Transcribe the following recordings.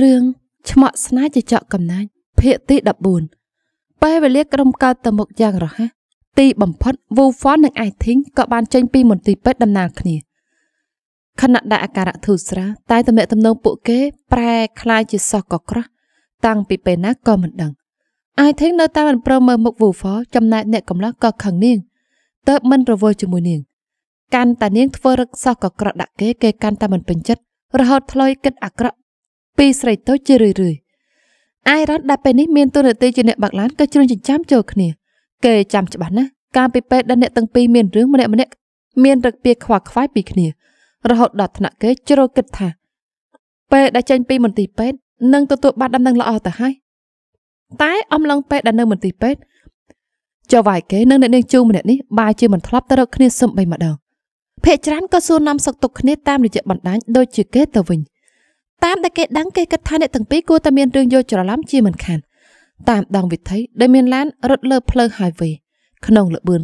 រឿងឆ្មក់ស្នេហ៍ជាចកកំណាញ់ភាគទី14ពេលវេលាក្រុមកើតទៅមុខយ៉ាងរហ័សទីបំផុត Wu Fon និង I Think ក៏បានចេញពីមន្ទីរពេទ្យដំណើរគ្នាខណៈដែលអាការៈធូរស្រាលតែតំណែងតំណងពួកគេ ប្រែคล้ายជាសោះក៏ក្រោះតាំងពីពេលណាក៏មិនដឹង I Think នៅតែមិនព្រមមើលមុខ Wu Fon ចំណែកអ្នកកំឡោះក៏ខឹងនាងតើបមិនរវល់ជាមួយនាង កាន់តែនាង ធ្វើរឹកសោះក៏ក្រក់ដាក់គេគេកាន់តែមិនពេញចិត្តរហូតថ្លុយគិតអាក្រក់ពីស្រីតូចជារឿយរឿយអាយរ៉ាត់ដែលពេលនេះមានទូរទស្សន៍ជាអ្នកបាក់ឡានក៏ជ្រុញចិញ្ចាំចូលគ្នាគេចាំច្បាស់ណាស់ការពីពេលដែលអ្នកទាំងពីរមានរឿងម្នាក់ម្នាក់មានរឹកពីខ្វល់ខ្វាយពីគ្នារហូតដល់ថ្នាក់គេជ្រុលគិតថាពេលដែលចេញពីមន្ទីរពេទ្យនឹងទទួលបានដំណឹងល្អទៅហើយតែអំឡុងពេលដែលនៅមន្ទីរពេទ្យចៅវាយគេនិងអ្នកនាងជូម្នាក់នេះបែរជាមិនធ្លាប់ទៅរកគ្នាសឹមបីម្ដងភេកច្រានក៏សួរនាំសុខទុក្ខគ្នាតាមរយៈបណ្ដាញដូចជាគេទៅវិញតាមដែលគេដឹងគេគិតថាអ្នកទាំងពីរគួរតែមានរឿងយល់ច្រឡំជាមិនខានតាមដងវិថី ដែលមានឡានរត់លើផ្លូវ highway ក្នុងល្បឿន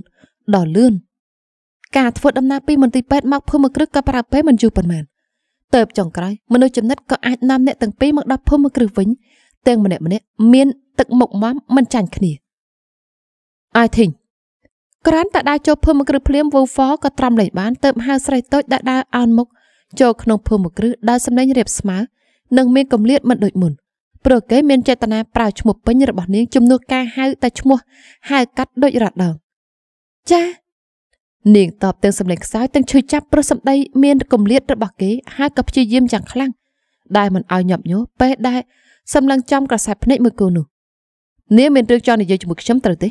ដ៏លឿនការធ្វើដំណើរពីមន្ទីរពេទ្យមកភូមិគ្រឹះក៏ប្រើពេលមិនយូរប៉ុន្មានទៅបចុងក្រោយមនុស្សចំណិតក៏អាចនាំអ្នកទាំងពីរមកដល់ភូមិគ្រឹះវិញទាំងម្នាក់ម្នាក់មានទឹកមុខមមមិនចាញ់គ្នាអាយធីងក្រាន់តដើរចូលភូមិគ្រឹះភ្លាមវូហ្វក៏ត្រាំលេងបានទៅហៅស្រីតូចដែលដើរអោនមុខចូលក្នុងភូមិគ្រឹះដោយសម្លេងរៀបស្មើនិងមានកម្លៀតមិនដូចមុនព្រោះគេមានចេតនាប្រើឈ្មោះពេញរបស់នាងជំនួសការហៅតែឈ្មោះហៅកាត់ដូចរដងចានាងតបទាំងសម្លេងខ្សោយទាំងឈឺចាប់ព្រោះសម្ដីមានកម្លៀតរបស់គេហើយក៏ព្យាយាមយ៉ាងខ្លាំងដែលមិនឲ្យញាប់ញ័រពេលដែលសម្លឹងចំក្រសែភ្នែកមួយគូនោះនាងមានរឿងចង់និយាយជាមួយខ្ញុំត្រូវទេ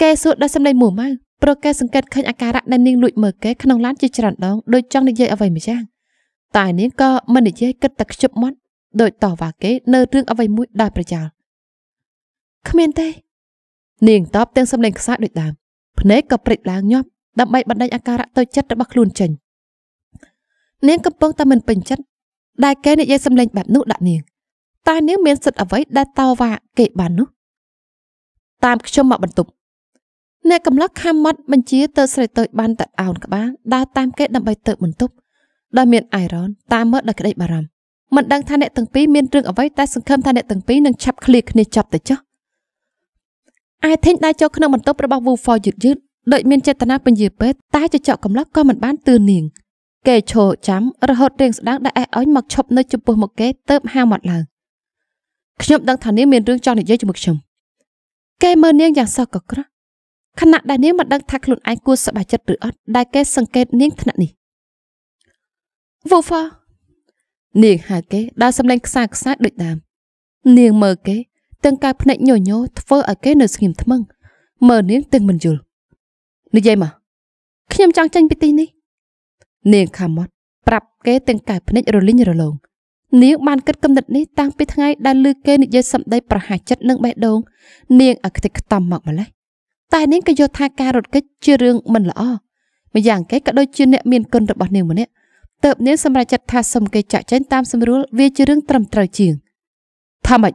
កែសួរដល់សម្លេងមួម៉ៅប្រកែសង្កេតឃើញអាការៈដែលនាងលួចមើលគេក្នុងឡានជាច្រើនដងដោយចង់និយាយអ្វីម្យ៉ាងតែនាងក៏មិននិយាយគិតតែខ្ជិបមាត់ដោយតវ៉ាគេនៅរឿងអ្វីមួយដោយប្រយោលគ្មានទេ នាងតបទាំងសម្លេងខ្សែដូចដើមភ្នែកក៏ព្រិចឡើងញាប់ដើម្បីបណ្ដេញអាការៈតូចចិត្តរបស់ខ្លួនចេញនាងកំពុងតែមិនពេញចិត្តដែលគេនិយាយសម្លេងបែបនោះដាក់នាងតើនាងមានសិទ្ធអ្វីដែលតវ៉ាគេបាននោះតាមខ្ញុំមកបន្ទប់អ្នកកំឡោះខាំមាត់បញ្ជាទៅស្រីតូចបានតអោនក្បាលដើរតាមគេដើម្បីទៅបន្ទប់ដោយមានអៃរ៉នតាមមើលដោយក្តី បារម្ភមិនដឹងថាអ្នកទាំងពីរមានរឿងអ្វីតែសង្ឃឹមថាអ្នកទាំងពីរនឹងឆាប់ឃ្លាគ្នាចប់ទៅចុះអាយធីងដើរចូលក្នុងបន្ទប់របស់ Wu For យឺតយឺតដោយមានចេតនាពញាពេទ្យតែចចកកំឡោះក៏មិនបានទឿននាងគេឈរចាំរហូតរៀងស្ដាងដែលអេះអុញមកឈប់នៅចំពោះមុខគេ ទៅហាមាត់ឡើងខ្ញុំដឹងថានាងមានរឿងចង់និយាយជាមួយខ្ញុំគេមើលនាងយ៉ាងសោកកក្រោះខណៈដែលនាងមិនដឹងថាខ្លួនឯងគួរសប្បាយចិត្តឬអត់ដែលគេសង្កេតនាងថ្នាក់នេះវូហ្វានាងហៅគេដល់សម្លេងខ្សាខ្សាដូចដើម នាងមើលគេទាំងការភ្នែកញញោធ្វើឲ្យគេ នៅស្ងៀមថ្មឹងមើលនាងទាំងមិនយល់និយាយមកខ្ញុំចង់ចេញពីទីនេះនាងខាមត់ប្រាប់គេទាំងកាយភ្នែករលីងរលោងនាងបានគិតគំនិតនេះតាំងពីថ្ងៃដែលឮគេនិយាយសម្ដីប្រហាចិត្តនឹងបេះដូងនាងអខ្ទេចខ្ទាំមកម្លេះតែនាងក៏យល់ថាការរត់គេចជារឿងមិនល្អម្យ៉ាងគេក៏ដូចជាអ្នកមានគុណរបស់នាងម្នាក់ទៅនាងសម្រេចចិត្តថាសុំគេចាក់ចែងតាមស្រួលវាជារឿងត្រឹមត្រូវជាងថាម៉េច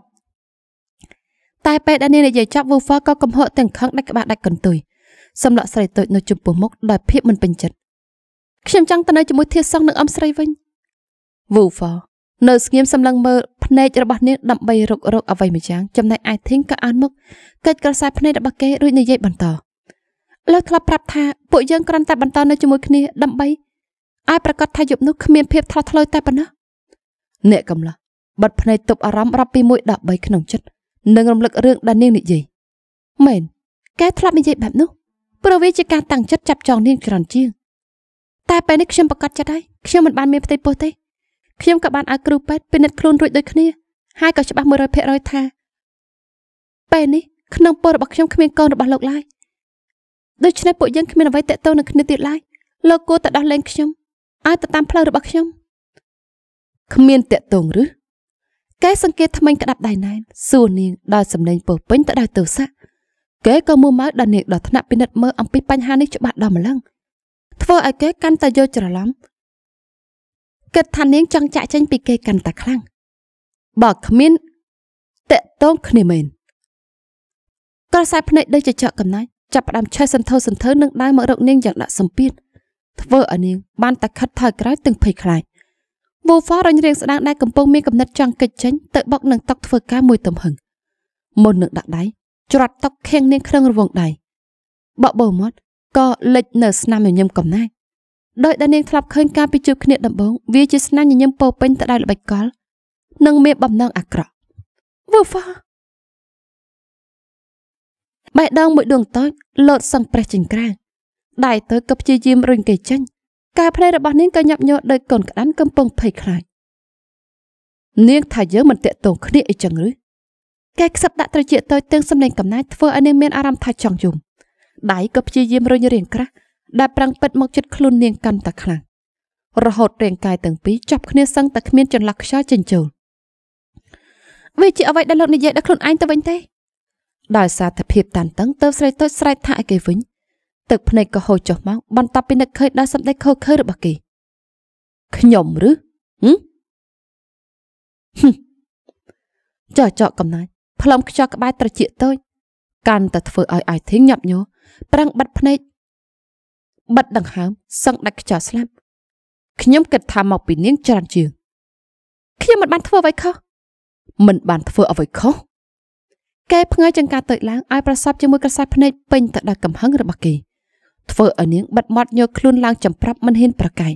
តែពេលដែលនាងនិយាយចប់វូហ្វាក៏កំហកទាំងខឹងដាច់ក្បាលដាច់កន្ទុយសម្លក់ស្រីតូចនៅចំពោះមុខដោយភាពមិនពេញចិត្ត ខ្ញុំចង់ទៅនៅជាមួយធាសសងនឹងអំស្រីវិញវូហ្វានៅស្ងៀមសម្លឹងមើលភ្នែករបស់នាងដើម្បីរុករកអ្វីមួយយ៉ាងចំណែកឯធីងក៏អើនមុខកិច្ចក្រសែភ្នែករបស់គេរួចនិយាយបន្តលោកធ្លាប់ប្រាប់ថាពួកយើងគ្រាន់តែបន្តនៅជាមួយគ្នាដើម្បីឲ្យប្រកាសថាយប់នោះគ្មានភាពថ្លោះថ្លើយតែប៉ុណ្ណោះអ្នកកំឡោះបិទភ្នែកទប់អារម្មណ៍រាប់ពី1ដល់3ក្នុងចិត្តនិងរំលឹករឿងដែលនាងនិយាយមែនកែធ្លាប់និយាយបែបនោះព្រោះវាជាការតាំងចិត្តចាប់ចងនាងច្រើនជាងតែពេលនេះខ្ញុំប្រកាសចិត្តហើយខ្ញុំមិនបានមានផ្ទៃពោះទេខ្ញុំក៏បានឲ្យគ្រូពេទ្យពិនិត្យខ្លួនរួចដូចគ្នាហើយក៏ច្បាស់100%ថាពេលនេះក្នុងពលរបស់ខ្ញុំគ្មានកូនរបស់លោកឡើយដូច្នេះពួកយើងគ្មានអ្វីតាក់ទងនឹងគ្នាទៀតឡើយលោកគួរតែដោះលែងខ្ញុំឲ្យទៅតាមផ្លូវរបស់ខ្ញុំគ្មានតាក់ទងឬកែសង្កេតថ្មិញក្តាប់ដៃណែនសួរនាងដោយសម្លេងពោពេញទៅដោយទោសៈកែក៏មួម៉ៅដល់នាងដល់ថ្នាក់ពិនិត្យមើលអំពីបញ្ហានេះច្បាស់ដល់ម្លឹងធ្វើឲ្យកែកាន់តែយល់ច្រឡំគិតថានាងចង់ចាក់ចេញពីគេកាន់តែខ្លាំងបើគ្មានតេតងគ្នាមែនក្រសែភ្នែកដូចចចកកំណាច់ចាប់ផ្ដើមឆេះសន្ធោសន្ធើនឹងដើរមករក នាងយ៉ាងដាក់សម្ពាធធ្វើឲ្យនាង បានតែខិតថយក្រោយទាំងភ័យខ្លាចវូហ្វារញរៀងស្ដាងដែលកំពុងមានកំណត់ចង់គេចចេញទៅបុកនឹងតុកធ្វើការមួយទំហឹងមុននឹងដាក់ដៃច្រត់តុកខៀងនាងក្នុងរវងដៃបបោមាត់ក៏លិច នៅស្នាមញញឹមកំណាច់ដោយដែលនាងធ្លាប់ឃើញការពីជួបគ្នាដំបូងវាជាស្នាញញឹមពោពេញទៅដោយល្បិចកល និង មានបំណងអាក្រក់វូហ្វាបេះដូងមួយដួងតូចលោតសឹងប្រេះចិញ្ក្រាំងដៃទៅក៏ព្យាយាមរុញគេចេញការភ្នែករបស់នាងក៏ញាប់ញ័រដោយកូនក្តាន់កំពុងភ័យខ្លាចនាងថាយើងមិនតាក់ទងគ្នាអីចឹងឬកែខ្សឹបដាក់ត្រចៀកតូចទាំងសំឡេងកំណាចធ្វើឲ្យនាងមានអារម្មណ៍ថាចង់យំដៃក៏ព្យាយាមរុញរាងក្រាស់ដែលប្រាំងពិតមកជិតខ្លួននាងកាន់តែខ្លាំងរហូត រាង កាយទាំងពីរចាប់គ្នាសឹងតែគ្មានចន្លោះខ្យល់ចិញ្ចូលវាជាអ្វីដែលលោកនិយាយដល់ខ្លួនឯងទៅវិញទេដោយសារតែភាពតានតឹងទៅស្រីតូចស្រែកថាឲ្យគេវិញទឹកភ្នែកក៏ហូរចុះមកបន្ទាប់ពីនឹកឃើញដល់សម្ដីខូចខើរបស់គេខ្ញុំឬហឹមចកចកកំណាច់ផ្លុំខ្យល់ក្បែរត្រចៀកតូចកាន់តែធ្វើឲ្យអាយធីងញាប់ញ័រប្រាំងបាត់ភ្នែកបិទដង្ហើមសឹងដាច់ខ្យល់ស្លាប់ខ្ញុំគិតថាមកពីនាងច្រើនជាងខ្ញុំមិនបាន ធ្វើអ្វីខុសមិនបានធ្វើអ្វីខុសគេផ្ងើចង្ការតូចឡើងឲ្យប្រសពជាមួយក្រសែភ្នែកពេញទៅដោយកំហឹងរបស់គេធ្វើឲ្យនាងបិទមាត់ញើខ្លួនឡើងចំប្រាប់មិនហ៊ានប្រកែក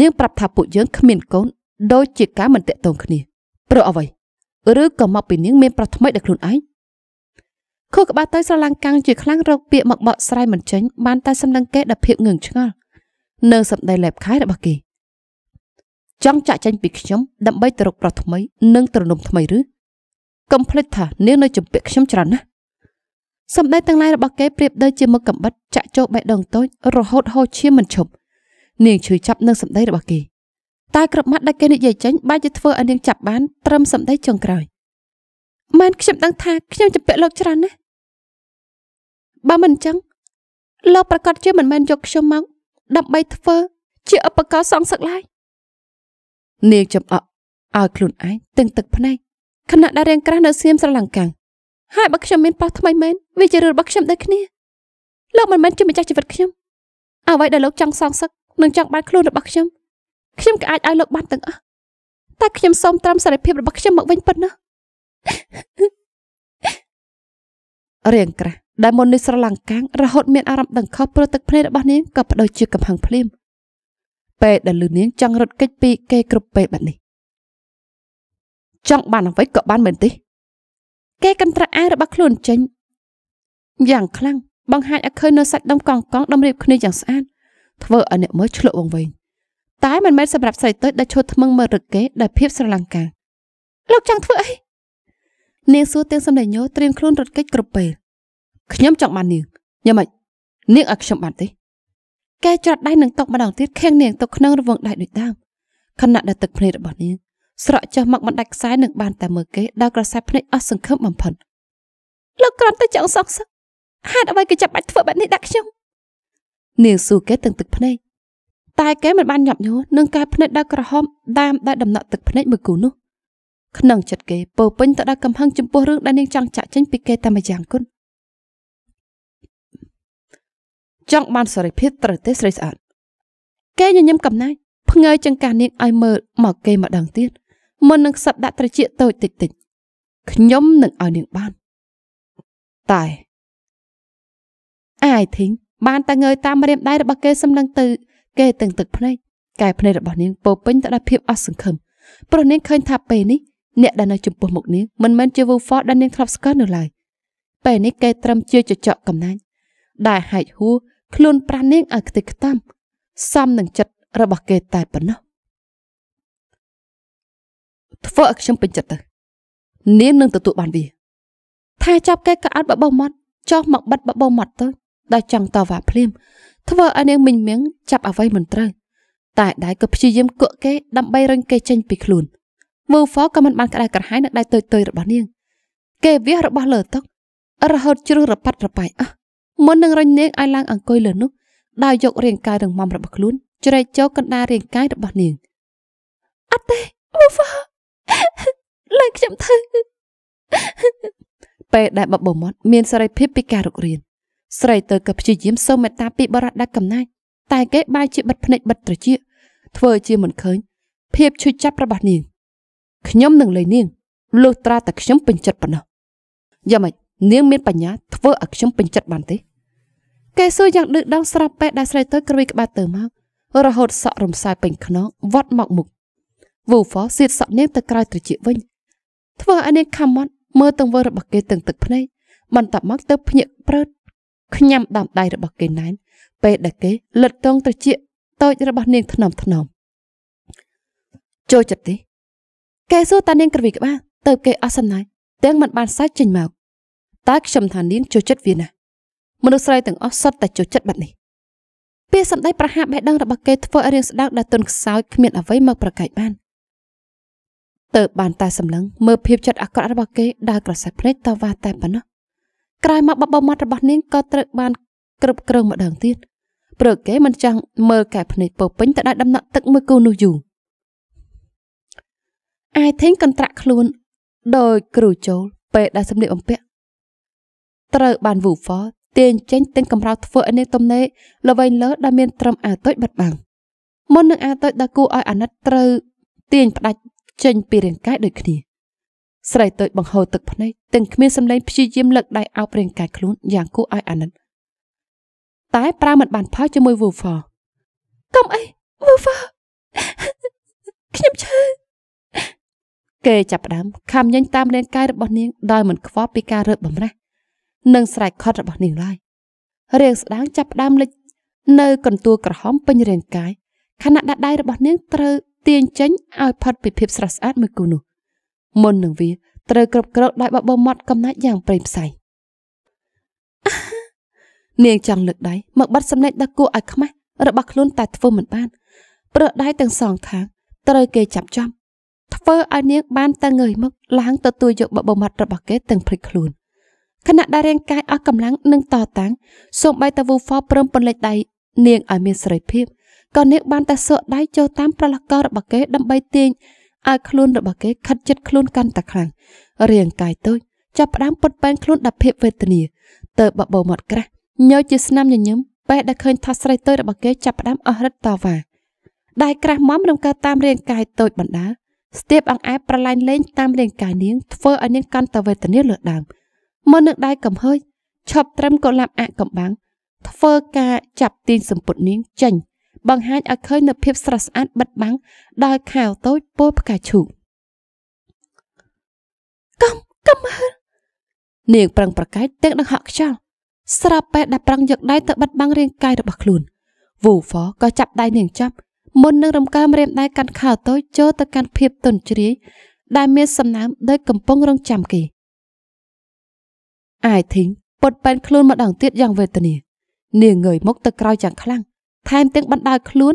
នាងប្រាប់ថាពួកយើងគ្មានកូនដោយជាការមិនតាក់ទងគ្នាព្រោះអ្វីឬក៏មកពីនាងមានប្រថ្មីដល់ខ្លួនឯងខួរក្បាលទៅស្រឡាំងកាំងជាខ្លាំងរកពាកមកបកស្រាយមិនចេញបានតែសំឡឹងគេដល់ភាពងឿងឆ្ងល់នៅសម្ដីលេបខែរបស់គេចង់ចាក់ចេញពីខ្ញុំដើម្បីទៅរកប្រុសថ្មីនិងទ្រនំថ្មីឬកុំភ្លេចថានាងនៅជំពាក់ខ្ញុំច្រើនណាស់សម្ដីទាំងឡាយរបស់គេប្រៀបដូចជាមុខកំបិតចាក់ចូលបេះដូងតូចរហូតហូរឈាមមិនឈប់នាងឈឺចាប់នឹងសម្ដីរបស់គេតែក្របម៉ាត់ដែលគេនិយាយចេញបែរជាធ្វើឲ្យនាងចាប់បានត្រឹមសម្ដីចុងក្រោយម៉ែនខ្ញុំដឹងថាខ្ញុំជំពាក់លោកច្រើនណាស់បើមិនអញ្ចឹងលោកប្រកាសជាមិនមែនយកខ្ញុំមកដើម្បីធ្វើជាឧបករណ៍សងសឹកឡើយនាងចំអកឲ្យខ្លួនឯងទិញទឹកភ្នែកខណៈដែលរៀងក្រាស់នៅសៀមស្រឡាំងកាំងហើយបើខ្ញុំមានប៉ះថ្មីមែនវាជារឿងរបស់ខ្ញុំដូចគ្នាលោកមិនមែនជាម្ចាស់ជីវិតខ្ញុំអ្វីដែលលោកចង់សងសឹកនិងចង់បានខ្លួនរបស់ខ្ញុំខ្ញុំក៏អាចឲ្យលោកបានទាំងអស់តែខ្ញុំសូមត្រឹមសេរីភាពរបស់ខ្ញុំមកវិញប៉ុណ្ណោះរៀងក្រាស់ដែលមុននេះស្រឡាំងកាំងរហូតមានអារម្មណ៍ដង្ខុសព្រោះទឹកភ្នែករបស់នាងក៏បដូរជាកំហឹងភ្លាមពេលដែលលឺនាងចង់រត់គេចពីគេគ្រប់ពេលបែបនេះចង់បានអ្វីក៏បានមែនទេគេកន្ត្រាក់អាយរបស់ខ្លួនចេញយ៉ាងខ្លាំងបង្ហាញឲ្យឃើញនៅសាច់ដុំកង់កង់ដំរៀបគ្នាយ៉ាងស្អាតធ្វើឲ្យអ្នកមើលឆ្លក់វង្វេងតែមិនមែនសម្រាប់ស្រីតូចដែលឈោតថ្មឹងមើលរឹកគេដែលភាពស្រឡាំងកាលោកចង់ធ្វើអីនាងសួរទាំងសម្លេងញោត្រៀមខ្លួនរត់គេចគ្រប់ពេលខ្ញុំចង់បាននាងញ៉ាំមិននាងឲ្យខ្ញុំបានទេកែច្រត់ដៃនឹងຕົកម្ដងទៀតខាំងនាងទៅក្នុងរវងដៃដូចដើមខណៈដែលទឹកភ្នែករបស់នាងស្រក់ចុះមកបណ្ដាច់ខ្សែនឹងបានតែមើលគេដល់ក្រសែភ្នែកអស់សង្ឃឹមបំផុតលោកគ្រាន់តែចង់សងសឹកហេតុអ្វីគេចាប់បាច់ធ្វើបែបនេះដាក់ខ្ញុំនាងសួរគេទាំងទឹកភ្នែកតែគេមិនបានញាប់ញ័រនឹងការភ្នែកដល់ក្រហមដើមដែលដំណក់ទឹកភ្នែកមួយគូនោះក្នុងចិត្តគេពោពេញទៅដោយកំហឹងចំពោះរឿងដែលនាងចង់ចាក់ចេញពីគេតែម្យ៉ាងគុណចង់បានសេរីភាពត្រូវទេស្រីស្អាតគេញញឹមកំណាយភ្ងើយចង្កានាងឲ្យមើលមកគេម្ដងទៀតមុននឹងខ្សត់ដាក់ត្រចៀកតូចតិចតិចខ្ញុំនឹងឲ្យនាងបានតែអាយធីងបានតែងើយតាមរាមដៃរបស់គេសំឡឹងទៅគេទាំងទឹកភ្នែកកែភ្នែករបស់នាងពោពេញទៅដោយភាពអស់សង្ឃឹមព្រោះនាងឃើញថាពេលនេះអ្នកដែលនៅចំពោះមុខនាងមិនមែនជាវូហ្វដែលនាងធ្លាប់ស្គាល់នៅឡើយពេលនេះគេត្រឹមជាចចកកំណាញ់ដែលហែកហួរខ្លួនប្រានាងឲ្យខ្ទេចខ្ទាំសំនឹងចិត្តរបស់គេតែប៉ុណ្ណោះធ្វើឲ្យខ្ញុំពេញចិត្តទៅនាងនឹងទទួលបានវាថាចាប់គេក៏អត់បបោមាត់ចោះមកបិទបបោមាត់ទៅដោយចង់តវ៉ាភ្លាមធ្វើឲ្យនាងមិញមៀងចាប់អ្វីមិនត្រូវតែដៃក៏ព្យាយាមគក់គេដើម្បីរញគេចេញពីខ្លួនមូហ្វក៏មិនបានក្តៅក្រហាយនឹងដៃតូចៗរបស់នាងគេវះរបស់លើតុរហូតជ្រុះរប៉ាត់រប៉ៃអស់មុននឹងរញនាងឲ្យឡើងអង្គុយលើនោះដោយយករាងកាយរងមមរបស់ខ្លួនជ្រែកចូលកណ្ដាលរាងកាយរបស់នាងអត់ទេអូវ៉ាឡើងខ្ញុំធ្វើពេលដែលបបោមាត់មានសេរីភាពពីការរុករានស្រីទៅក៏ព្យាយាមសូមមេត្តាពីបរិះដាក់កំណាច់តែគេបែរជាបិទភ្នែកបិទត្រចៀកធ្វើជាមិនឃើញភាពឈឺចាប់របស់នាងខ្ញុំនឹងលេនាងលុះត្រាតែខ្ញុំពេញចិត្តប៉ុណ្ណោះយ៉ាងម៉េចនាងមានបញ្ញាធ្វើឲ្យខ្ញុំពេញចិត្តបានទេគេសួរយ៉ាងឌឺដង ស្រាប់ពេះដែលស្រីទៅក្រួយក្បាលទៅមករហូត សក់រំសាយពេញខ្នងវត់មកមុខវូហ្វសៀតសក់នាងទៅក្រោយត្រចៀកវិញ ធ្វើឲ្យនាងខំមាត់មើលទង្វើរបស់គេទាំងទឹកភ្នែកបន្តមកទៅ ភ្ញាក់ប្រើតខ្ញាំដើមដៃរបស់គេណែនពេលដែលគេលិតតងត្រចៀកតូចរបស់នាងថ្នមថ្នមចូលចិត្តទេគេសួរតានាងក្រវីក្បាលទៅ គេ អស់សំណាយទាំងមិនបាន សាច់ចេញមកតែខ្ញុំថានាងចូលចិត្តវាណាស់មនុស្សស្រីទាំងអស់សុទ្ធតែជុចចិត្តបែបនេះពាក្យសម្ដីប្រហាបេះដូងរបស់គេធ្វើឲ្យរឿងស្ដាកដែលទន់ខ្សោយគ្មានអ្វីមកប្រកែកបានទៅបានតែសម្លឹងមើលភាពចិត្តអាក្រក់របស់គេដើរក្រសែភ្នែកតវ៉ាតែប៉ុណ្ណោះក្រោយមកបបមាត់របស់នាងក៏ត្រូវបានគ្រប់គ្រងម្ដងទៀតព្រោះគេមិនចង់មើលកែភ្នែកពោពេញទៅដោយដំណក់ទឹកមួយគូនោះយូរអាយថេងកន្ត្រាក់ខ្លួនដោយគ្រូចូល ពេលដែលសម្លៀកបំពាក់ត្រូវបានវូហ្វទាញចេញទិញកំរោលធ្វើឲ្យនាងទំនេរល្វែងលើដែលមានត្រឹមអាតូចបាត់បាំងមុននឹងអាតូចដែលគួរឲ្យអាណិតត្រូវទាញផ្ដាច់ចេញពីរាង កាយដូចគ្នាស្រីតូចបង្ហូរទឹកភ្នែកទាំងគ្មានសម្លេងព្យាយាមលើកដៃអោបរាងកាយខ្លួនយ៉ាងគួរឲ្យអាណិតតែប្រើមិនបានផលជាមួយ Woofer កុំអី Woofer ខ្ញុំឈឺគេចាប់ផ្ដើមខំញញតាមរាងកាយរបស់នាងដោយមិនខ្វល់ពីការរើបបំរាស់និងស្រែកខត់របស់នាងឡើយរាងស្ដាងចាប់ផ្ដើមលិច នៅកន្ទួលក្រហមពេញរាងកាយខណៈដាក់ដៃរបស់នាងត្រូវទាញចេញឲ្យផុតពីភាពស្រស់ស្អាតមួយគូនោះ មុននឹងវាត្រូវគ្រប់គ្រងដោយបបោមាត់កំណាច់យ៉ាងប្រេងផ្សៃនាងចង់លើកដៃមកបិទសម្លេចដល់គួរឲ្យខ្មាស់របស់ខ្លួនតែធ្វើមិនបានព្រោះដៃទាំងសងខាងត្រូវគេចាប់ចំ ធ្វើឲ្យនាងបានតែងើយមកឡើងទទួលយកបបោមាត់របស់គេទាំងភ្លេចខ្លួនខណៈដែលរាងកាយអស់កម្លាំងនិងតតាំងសូម្បីតែវូហ្វព្រមពន្លិចដៃនាងឲ្យមានសេរីភាពក៏នាងបានតែសក់ដៃចូលតាមប្រឡាកររបស់គេដើម្បីទាញឲ្យខ្លួន របស់គេ ខិតជិតខ្លួនកាន់តែខ្លាំងរាងកាយតូចចាប់ផ្ដើមពុតប៉ែងខ្លួនដល់ភាពវេទនាទៅបបោមាត់ក្រាស់ញយជាស្នាមញញឹមពេលដែលឃើញថាស្រីតូចរបស់គេចាប់ផ្ដើមអស់រិតតវ៉ាដៃក្រាស់មុំរំកើតតាមរាងកាយតូចបណ្ដាស្ទាប អង្អែបប្រឡែងលេងតាមរាងកាយនាងធ្វើឲ្យនាងកាន់តែវេទនាលើដើម។មុននឹងដៃកំហើចឈប់ត្រឹមកុលាបអាក់កំបាំងធ្វើការចាប់ទាញសម្ពុតនាងចេញបង្ហាញឲ្យឃើញនូវភាពស្រស់ស្អាតបិទបាំងដោយខែវតូចពណ៌ផ្កាឈូកកំកំមើលនាងប្រឹងប្រកែកទាំងនឹងហក់ខ្យល់ស្រាប់ពេលដែលប្រឹងយកដៃទៅបិទបាំងរាងកាយរបស់ខ្លួន វូហ្វក៏ចាប់ដៃនាងចាប់មុននឹងរំកាមរាមដៃកាន់ខោតូចចូលទៅកាន់ភាពទន់ជ្រាយដែលមានសំណើមដោយកំពុងរងចាំគេអាយធីងពត់បែនខ្លួនម្ដងទៀតយ៉ាងវេទនានាងងើយមុខទៅក្រោយយ៉ាងខ្លាំងថែមទាំងបណ្ដាលខ្លួន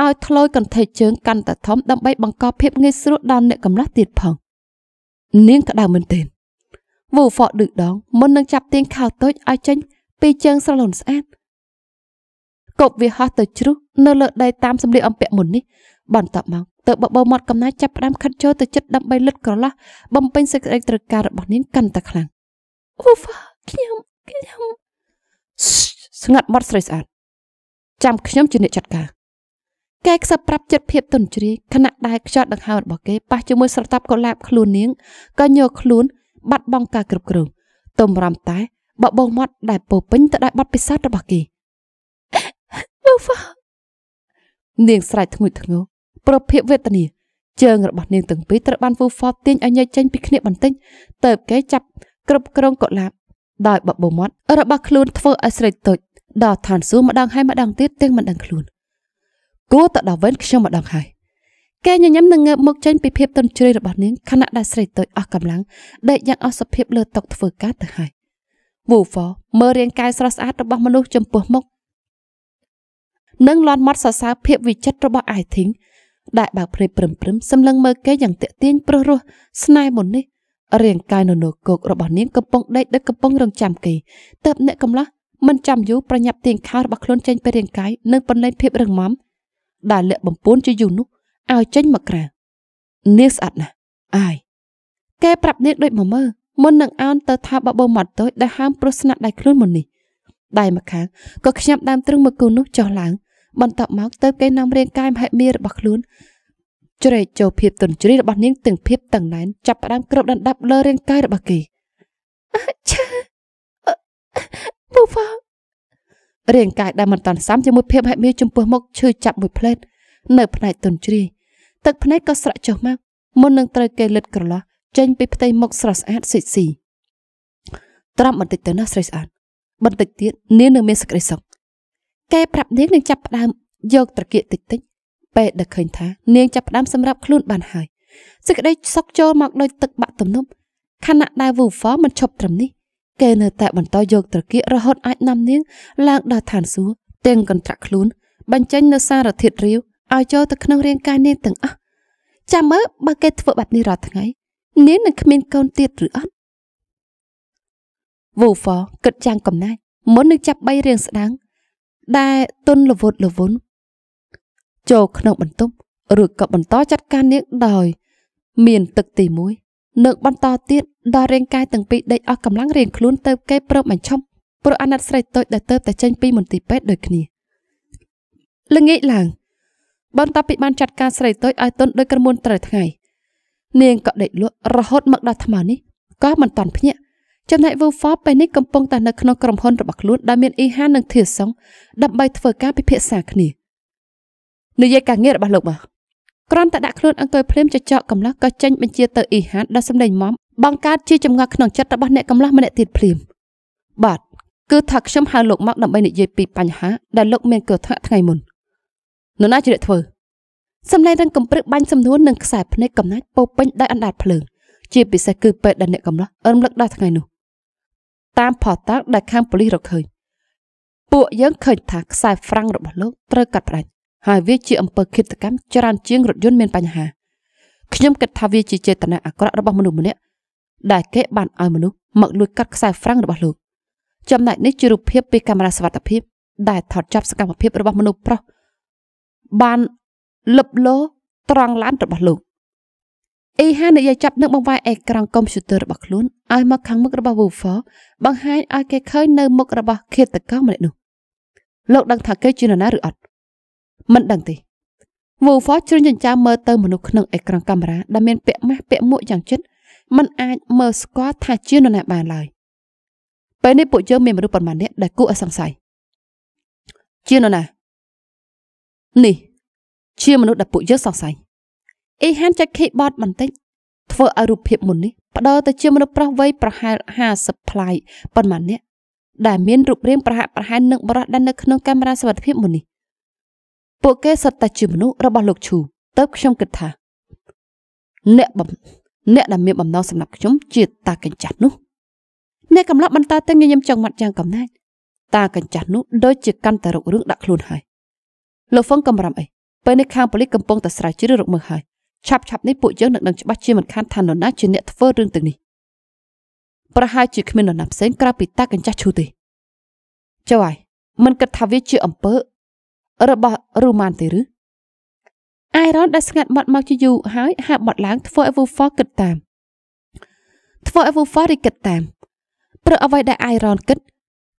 ឲ្យធ្លោយកន្ធែកជើងកាន់តែធំដើម្បីបង្កភាពងាយស្រួលដល់អ្នកកម្លាស់ទៀតផងនាងក្តៅមែនទែនវូហ្វកឌឺដងមុននឹងចាប់ទៀងខោតូចឲ្យចេញពីជើងស្រលូនស្អាតកប់វាហោះទៅជ្រុះនៅលើដីតាមសម្លៀកអំពាក់មុននេះបន្តមកទៅបបោមាត់កំណាចចាប់ផ្ដើមខិតចូលទៅចិត្តដើម្បីលុតក្រឡោះបំពេញសេចក្តីត្រូវការរបស់នាងកាន់តែខ្លាំងអូវ៉ាខ្ញុំខ្ញុំស្ងាត់មាត់ស្រីស្អាតចាំខ្ញុំជាអ្នកចាត់ការកែខ្សឹបប្រាប់ចិត្តភាពទន់ជ្រាយខណៈដែលខ្យល់ដង្ហើមរបស់គេប៉ះជាមួយស្រទាប់កុលាបខ្លួននាងក៏ញ័រខ្លួនបាត់បង់ការគ្រប់គ្រងទំរំតែបបោមាត់ដែលពោពេញទៅដោយបាត់ពិសោធន៍របស់គេអូវ៉ានាងស្រែកធ្ងួយធ្ងរប្រភិបវេទនាជើងរបស់នាងទាំងពីរត្រូវបានវូហ្វតទាញឲ្យញែកចេញពីគ្នាបន្តិចទៅគេចាប់គ្រប់គ្រងកុលាប ដោយបបោមាត់របស់ខ្លួនធ្វើឲ្យស្រេចទុចដល់ឋានសួគ៌ម្ដងហើយម្ដងទៀតទាំងមិនដឹងខ្លួនគួរទៅដល់វិញខ្ញុំម្ដងហើយគេញញឹមនឹងងើបមកចេញពីភាពទន់ជ្រាយរបស់នាងខណៈដែលស្រីតូចអស់កម្លាំងដេកយ៉ាង អស់សុភាពលើតុធ្វើការទៅហើយវូហ្វមើលរាងកាយស្រស់ស្អាតរបស់មនុស្សចំពោះមុខនិងលន់មាត់សរសើរភាពវិចិត្ររបស់អាយធីងដែលបើកភ្នែកព្រឹមព្រឹមសម្លឹងមើលគេយ៉ាងតាក់ទាញព្រោះរសស្នេហ៍មុននេះរាងកាយននោគករបស់នាងកំពុងដេកដូចកំពុងរងចាំគេតើបអ្នកកំឡោះមិនចាំយូរប្រញាប់ទាញខោរបស់ខ្លួនចេញពីរាងកាយនិងពន្លែងភាពរឹងមាំដែលលាក់បំពួនជាយូរនោះឲ្យចេញមកក្រៅនាងស្អាតណាស់អាយគេប្រាប់នាងដូចមកមើលមុននឹងអោនទៅថាបបោមាត់តូចដែលហាមព្រោះស្នាក់ដៃខ្លួនមុននេះដៃម្ខាងក៏ខ្ញាំដើមទ្រឹងមកគូនោះចុះឡើងបន្ទាប់មកទៅគេនាំរាងកាយមហិមារបស់ខ្លួនជ្រែកចូលភាពទន់ជ្រាយរបស់នាងទាំងភាពតឹងណែនចាប់ផ្ដើមគ្របដណ្ដប់លើរាងកាយរបស់គេឆាពូវ៉ារាងកាយដែលមិនតាន់សាំជាមួយភាពហិមាចំពោះមុខឈឺចាប់មួយផ្លែតនៅផ្នែកទន់ជ្រាយទឹកភ្នែកក៏ស្រក់ចុះមកមុននឹងត្រូវគេលិតក្រឡោះចេញពីផ្ទៃមុខស្រស់ស្អាតស៊ីស៊ីត្រាំបន្តិចទៅណាស្រីស្អាតបន្តិចទៀតនាងនឹងមានសេចក្តីសុខគេប្រាប់នាងនឹងចាប់ផ្ដើមយកត្រគាកតិចតិចពេកដែលឃើញថានាងចាប់ផ្ដើមសម្រាប់ខ្លួនបានហើយសេចក្តីសុខចូលមកដោយទឹកបាក់ទំនប់ខណៈដែលវូហ្វមិនឈប់ត្រឹមនេះគេនៅតែបន្តយកត្រគាករហូតអាចនាំនាងឡើងដល់ឋានសួគ៌ទាំងកន្ត្រាក់ខ្លួន បញ្ចេញនៅសារធាតុរាវឲ្យចូលទៅក្នុងរាងកាយនាងទាំងអស់ចាំមើលបើគេធ្វើបែបនេះរាល់ថ្ងៃនាងនឹងគ្មានកូនទៀតឬអត់វូហ្វគិតយ៉ាងកំណាច់មុននឹងចាប់បីរឿងស្ដាំងដែលទុនលវុតលវុនចូលក្នុងបន្ទប់ឬក៏បន្តចាត់ការនាងដោយ មានទឹកទី1នឹងបន្តទៀតដល់រាងកាយទាំងពីរដេកអស់កម្លាំងរៀងខ្លួន ទៅគេព្រមបញ្ឈប់ព្រោះអាណិតស្រីតូចដែលទៅតែចេញពីមន្ទីរពេទ្យដូចគ្នាល្ងាចឡើងបន្ទាប់ពីបានចាត់ការស្រីតូចឲ្យទន់ដោយក្រមួនត្រូវថ្ងៃ នាងក៏ដេកលក់រហូតមកដល់ថ្មនេះក៏មិនតាន់ភ្ញាក់ចំណែក Wolfop ពេលនេះកំពុងតែនៅក្នុងក្រុមហ៊ុនរបស់ខ្លួនដែលមានអ៊ីហានិងធាសុងដើម្បីធ្វើការពិភាក្សាគ្នានិយាយការងាររបស់លោកមកគ្រាន់តែដាក់ខ្លួនអង្គុយភ្លាមចចកកំឡោះក៏ចេញបញ្ជាទៅអ៊ីហានដល់សម្លេងម៉មបង្កើតជាចម្ងល់ក្នុងចិត្តរបស់អ្នកកំឡោះម្នាក់ទៀតភ្លាមបាទគឺថាខ្ញុំហៅលោកមកដើម្បីនិយាយពីបញ្ហាដែលលោកមានគ្រោះថ្នាក់ថ្ងៃមុននរណាជាអ្នកធ្វើសម្លេងរឹងកំព្រឹកបាញ់សំនួននិងខ្សែភ្នែកកំណាច់ពោពេញដោយអណ្ដាតភ្លើង ជាពិសេសគឺពេទ្យដែលអ្នកកំឡោះអឹមលឹកដល់ថ្ងៃនោះតាមផតាល់ដែលខាងប៉ូលីសរកឃើញពួកយើងឃើញថាខ្សែហ្វ្រាំងរបស់លោកត្រូវកាត់ផ្ដាច់ហើយវាជាអំពើឃាតកម្មច្រើនជាងរថយន្តមាន បញ្ហាខ្ញុំគិតថាវាជាចេតនាអាក្រក់របស់មនុស្សម្នាក់ដែលគេបានឲ្យមនុស្សមកលួចកាត់ខ្សែហ្វ្រាំងរបស់លោកចំណែកនេះជារូបភាពពីកាមេរ៉ាសវត្ថិភាពដែលថតចាប់សកម្មភាពរបស់មនុស្សប្រុសបានលឹបលោត្រង់ឡានរបស់លោកអ៊ីហានិយាយចាប់នឹងបង្វែរអេក្រង់កុំព្យូទ័ររបស់ខ្លួនឲ្យមកខាងមុខរបស់ Woofer បង្ហាញឲ្យគេឃើញនៅមុខរបស់ឃាតករម្នាក់នោះលោកដឹងថាគេជានរណាឬអត់មិនដឹងទេ Woolford ជ្រុញចិញ្ចើមមើលទៅមនុស្សក្នុងអេក្រង់កាមេរ៉ាដែលមានពាក់ម៉ាស់ពាក់មួកយ៉ាងជិតมันអាចមើលស្គាល់ថាជានរណាបានឡើយពេលនេះពួកយើងមានមនុស្សប៉ុន្មាននាក់ដែលគួរឲ្យសង្ស័យជានរណានេះជាមនុស្សដែលពួកយើងសង្ស័យអេហានចាត់ keyboard បន្តិចធ្វើឲ្យរូបភាពមុននេះផ្ដល់ទៅជាមនុស្សប្រុសវ័យប្រហែល50ប្លាយប៉ុន្មាននាក់ដែលមានរូបរាងប្រហាក់ប្រហែលនឹងបរិះដែលនៅក្នុងកាមេរ៉ាសវត្ថិភាពមុននេះពួកគេសុទ្ធតែជាមនុស្សរបស់លោកឈូទៅខ្ញុំគិតថាអ្នកបំអ្នកដែលមានបំណងសម្រាប់ខ្ញុំជាតាកញ្ចាស់នោះអ្នកកំឡោះបន្តទៅញញឹមចង់មាត់យ៉ាងកំណាចតាកញ្ចាស់នោះដូចជាកាន់តែរករឿងដាក់ខ្លួនហើយលោកហ្វុងកំរាមអីពេលនេះខាងប៉ូលីសកំពុងតែស្រាវជ្រាវរកមើលហើយ ឆាប់ឆាប់នេះពួកយើងនឹងដឹងច្បាស់ជាមិនខានថានរណាជាអ្នកធ្វើរឿងទាំងនេះប្រហែលជាគ្មាននរណាផ្សេង ក្រៅពីតាកញ្ចាស់ឈូទេចុះហើយមិនគិតថាវាជាអំពើរបស់រូម៉ានទេឬអាយរ៉នដែលស្ងាត់មាត់មកជាយូរហើយហាក់បត់ឡើងធ្វើឲ្យវូហ្វគិតតាមធ្វើឲ្យវូហ្វរីគិតតាមព្រោះអ្វីដែលអាយរ៉នគិត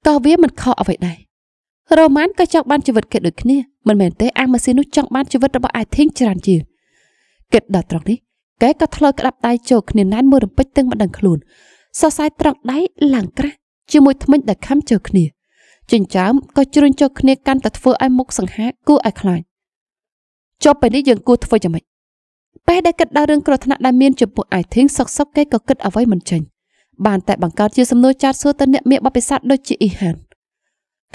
ក៏វាមិនខុសអ្វីដែររ៉ូម៉ានក៏ចង់បានជីវិតគេដូចគ្នាមិនមែនទេអាម៉ាស៊ីននោះចង់បានជីវិតរបស់អាយធីងច្រើនជាងគិតដល់ត្រង់នេះគេក៏ធ្លើក្តាប់ដៃចូលគ្នាណែនមួយរំពេចទាំងម្ដងខ្លួនសរសៃត្រង់ដៃឡើងក្រាស់ជាមួយថ្មិញដែលខំចូលគ្នាចិញ្ចើមក៏ជ្រួញចូលគ្នាកាន់តែធ្វើឲ្យមុខសង្ហាគួរឲ្យខ្លាចចុះពេលនេះយើងគួរធ្វើយ៉ាងម៉េចពេលដែលគិតដល់រឿងគ្រោះថ្នាក់ដែលមានចំពោះអាយធីងសុកសុកគេក៏គិតអ្វីមិនចេញបាន តែបង្កើតជាសំណួរចាត់សួរទៅអ្នកមានបទពិសោធន៍ដូចជាអ៊ីហាន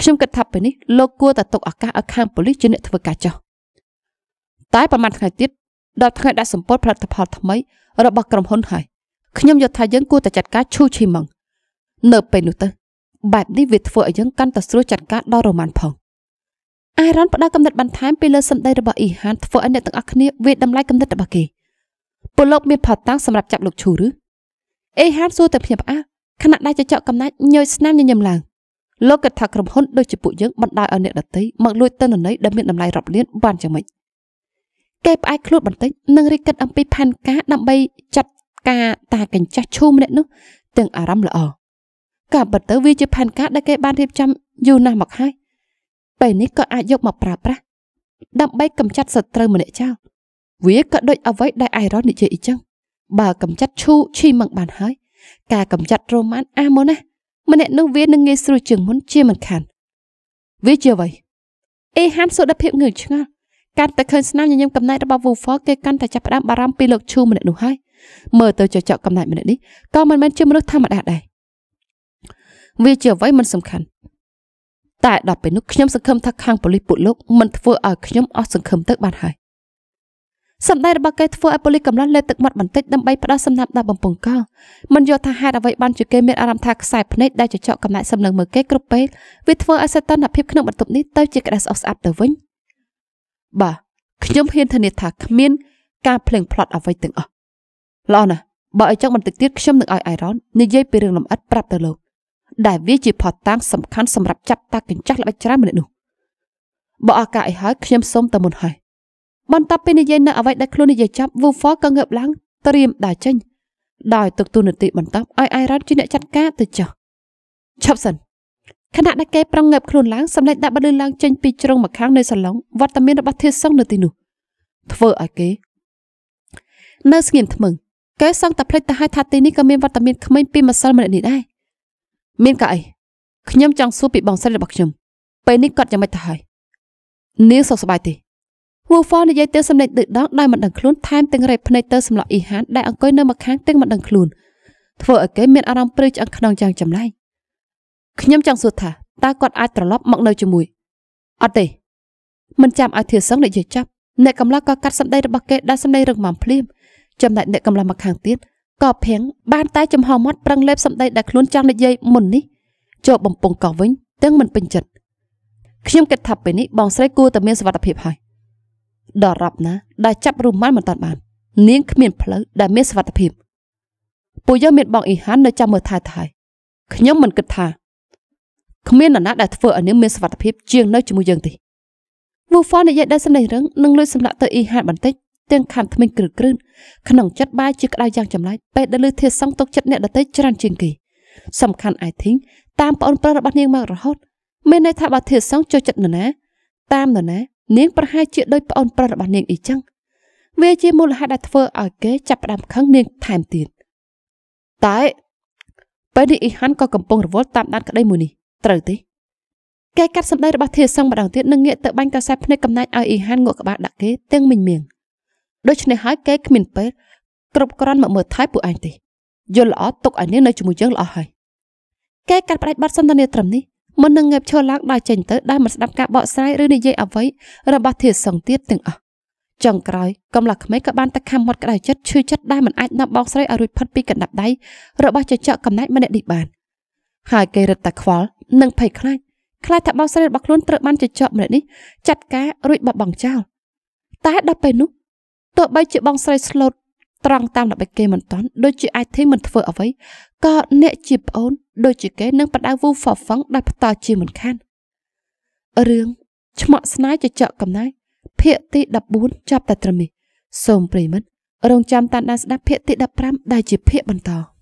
ខ្ញុំគិតថាពេលនេះលោកគួរតែទុកឱកាសឲ្យខាងប៉ូលីសជាអ្នកធ្វើការចោះតែ ប្រហែលថ្ងៃទៀតដល់ថ្ងៃដាក់សម្ពោធផលិតផលថ្មី របស់ក្រុមហ៊ុន ហើយខ្ញុំយល់ថាយើងគួរតែចាត់ការឈូឈីម៉ងនៅពេលនោះទៅបែបនេះវាធ្វើឲ្យយើងកាន់តែស្រួលចាត់ការដល់រ៉ូម៉ាន់ផងអារ៉ុនផ្ដល់កំណត់បន្ថែមពីលើសម្ដីរបស់អ៊ីហានធ្វើឲ្យអ្នកទាំងអស់គ្នាវាតម្លៃកំណត់របស់គេពលលោកមានផតាំងសម្រាប់ចាប់លោកឈូឬអ៊ីហានសួរតែភ្ញាក់ផ្អើលខណៈដែលចចកកំណាច់ញយស្នាមញញឹមឡើងលោកគិតថាក្រុមហ៊ុនដូចជាពួកយើងបណ្ដាលឲ្យអ្នកដតីមកលួចទិន្នន័យដែលមានតម្លៃរាប់លានបានយ៉ាងម៉េចគេផ្អែកខ្លួនបន្តិចនិងរិះគិតអំពីផែនការដើម្បីចាត់ការតាកញ្ចាស់ឈូម្នាក់នោះទាំងអារម្មណ៍ល្អក៏បើទៅវាជាផែនការដែលគេបានរៀបចំយូរណាស់មកហើយពេលនេះក៏អាចយកមកប្រើប្រាស់ដើម្បីកម្ចាត់សត្រូវម្នាក់ចោលវាក៏ដូចអ្វីដែលអៃរ៉ននិយាយអញ្ចឹងបើកម្ចាត់ឈូឈីមកបានហើយ ការកម្ចាត់រ៉ូម៉ានអាមុនណាម្នាក់នោះវានឹងងាយស្រួលជាងមុនជាមិនខានវាជាអ្វីអេហានសុខភាពងើឆ្ងល់កាន់តែឃើញស្នាមញញឹមកំណែរបស់ Woofor គេកាន់តែចាប់ផ្ដើមបារម្ភពីលោកឈូម្នាក់នោះហើយមើលទៅចចកកំណែម្នាក់នេះក៏មិនមែនជាមនុស្សធម្មតាដែរវាជាអ្វីមិនសំខាន់តែដល់ពេលនោះខ្ញុំសង្ឃឹមថាខាងប៉ូលីសពួកលោកមិនធ្វើឲ្យខ្ញុំអស់សង្ឃឹមទៅបានហើយសម្ដែងរបស់គេធ្វើឲ្យប៉ូលីសកម្លាំងលេបទឹកមាត់បន្តិចដើម្បីផ្ដោះសំណាប់ដល់បំពង់កមិនយល់ថាហេតុអ្វីបានជាគេមានអារម្មណ៍ថាខ្សែភ្នែកដែលចចកកំណត់សម្លឹងមើលគេគ្រប់ពេលវាធ្វើឲ្យសតនភាពក្នុងបន្ទប់នេះទៅជាក្តៅស្អប់ស្អាប់ទៅវិញបាទខ្ញុំហ៊ានធានាថាគ្មានការភ្លេងផ្លត់អ្វីទាំងអស់ល្អណាស់បើអញ្ចឹងបន្តិចទៀតខ្ញុំនឹងឲ្យអៃរ៉ននិយាយពីរឿងលំអិតប្រាប់ទៅលោកដែលវាជាផតាំងសំខាន់សម្រាប់ចាប់តាកញ្ចាស់ល្បិចច្រើនម្នាក់នោះបើឱកាសឲ្យហើយខ្ញុំសូមតែមុនហើយបន្ទាប់ពីនិយាយនៅអ្វីដែលខ្លួននិយាយចប់ Wufo ក៏ងើបឡើងត្រៀមដើរចេញដោយទុកទូនាទីបន្ទាប់ឲ្យ Iron ជាអ្នកចាត់ការទៅចុះឈប់សិនខណៈដែលគេប្រងើបខ្លួនឡើងសម្លេចដាក់បលឺឡើងចេញពីជ្រុងម្ខាងនៃសាឡុងវត្តមានរបស់ធាសុងនៅទីនោះធ្វើឲ្យគេនៅស្ងៀមថ្មឹងគេសង្កត់ផ្លេចទៅឲ្យថាទីនេះក៏មានវត្តមានក្មេងពីម្សិលម្នាក់នេះដែរមានការអីខ្ញុំចង់សួរពីបងស្រីរបស់ខ្ញុំពេលនេះគាត់យ៉ាងម៉េចទៅហើយនាងសុខសប្បាយទេវូហ្វនិយាយទៅសំឡេងដឹកដងដែលមិនដឹងខ្លួនថែមទាំងរែកភ្នែកទៅសម្លក់អ៊ីហានដែលអង្គុយនៅម្ខាងទាំងមិនដឹងខ្លួនធ្វើឲ្យគេមានអារម្មណ៍ព្រឺឆ្អឹងខ្នងយ៉ាងចម្លែកខ្ញុំចង់សួរថាតើគាត់អាចត្រឡប់ មកនៅជាមួយអត់ទេមិនចាំឲ្យធាសឹងនិយាយចាប់អ្នកកំឡោះក៏កាត់សម្ដីរបស់គេដែលសម្ដីរឹងមាំភ្លាមចំណែកអ្នកកំឡោះមកខាងទៀតក៏ភៀងបានតែចំហមាត់ប្រឹងលេបសម្ដីដែលខ្លួនចង់និយាយមុននេះចូលបំពង់កោះវិញទាំងមិនពេញចិត្តខ្ញុំគិតថាពេលនេះបងស្រីគួរតែមានសវត្ថភាពហើយដល់រាប់ណា ដែលចាប់រូម៉ាល់មិនតាន់បាន នាង គ្មានផ្លូវដែលមានសវត្ថភាពពួកយើងមានបងអ៊ីហាននៅចាំមើលថែថែខ្ញុំមិនគិតថាគ្មាននរណាដែលធ្វើឲ្យនាងមានសវត្ថភាពជាងនៅជាមួយយើងទេវូហ្វននិយាយដោយសម្លេងរឹងនិងលួចសម្លាក់ទៅអ៊ីហានបន្តិចទាំងខំថ្មិញគ្រឹកគ្រឹកក្នុងចិត្តបាយជាក្តៅយ៉ាងចម្លែកពេលដែលលឺធាសង្ឃទុកចិត្តអ្នកដតីច្រើនជាងគេសំខាន់ I think តាមប្អូនប្រុសរបស់នាងមករហូតមានន័យថាបើធាសង្ឃចូលចិត្តនរណាតាមនរណា នាងប្រហែលជាដូចប្អូនប្រុសរបស់នាងអីចឹងវាជាមូលហេតុដែលធ្វើឲ្យគេចាប់ផ្ដើមខឹងនាងថែមទៀតតែពេលនេះអ៊ីហានក៏កំពុងរវល់តាម ដានក្តីមួយនេះត្រូវទេគេកាត់សម្ដីរបស់ធាសង្ឃម្ដងទៀតនិងងាកទៅបាញ់កសែភ្នែកកំណាច់ឲ្យអ៊ីហានងក់ក្បាលដាក់គេទាំងមិញមៀងដូច្នេះហើយគេគ្មានពេទ្យគ្រប់គ្រាន់មកមើលថែពួកឯងទេយល់ល្អទុកឲ្យនាងនៅជាមួយយើងល្អហើយគេកាត់ផ្ដាច់បទសន្ទនាត្រឹមនេះមុននឹងងាប់ឈរឡើងដល់ចេញទៅដែលមិនស្ដាប់ការបកស្រាយឬនិយាយអ្វីរបស់ធាសង្ទៀតទាំងអស់ចុងក្រោយកំឡាក្មេងក៏បានតែខំមាត់ក្តៅចិត្តឈឺចិត្តដែលមិនអាចដាប់បោកស្រាយឲ្យរួចផុតពីកណ្ដាប់ដៃរបស់ចចកកំណែតម្នាក់នេះបាន ហើយគេរឹតតែខ្វល់និងភ័យខ្លាចខ្លាចថាបោកស្រាយរបស់ខ្លួនត្រូវបានចចកម្នាក់នេះចាត់ការរួចបបង់ចោលតែដល់ពេលនោះទោះបីជាបងស្រីស្លូតត្រង់តាមល្បិចគេមិនតាន់ដូចជាអាចធីមិនធ្វើអ្វីក៏អ្នកជាប្អូន ដូចជាគេនឹងបដៅវូហ្វហ្វឹងដែលផ្ដោជាមិនខានរឿងឆ្មក់ស្នាយចចកកំណាយភាគទី14ចប់តែត្រឹមនេះសូមប្រិមិត្តរងចាំតាមដានស្ដាប់ភាគទី15ដែលជាភាគបន្ត។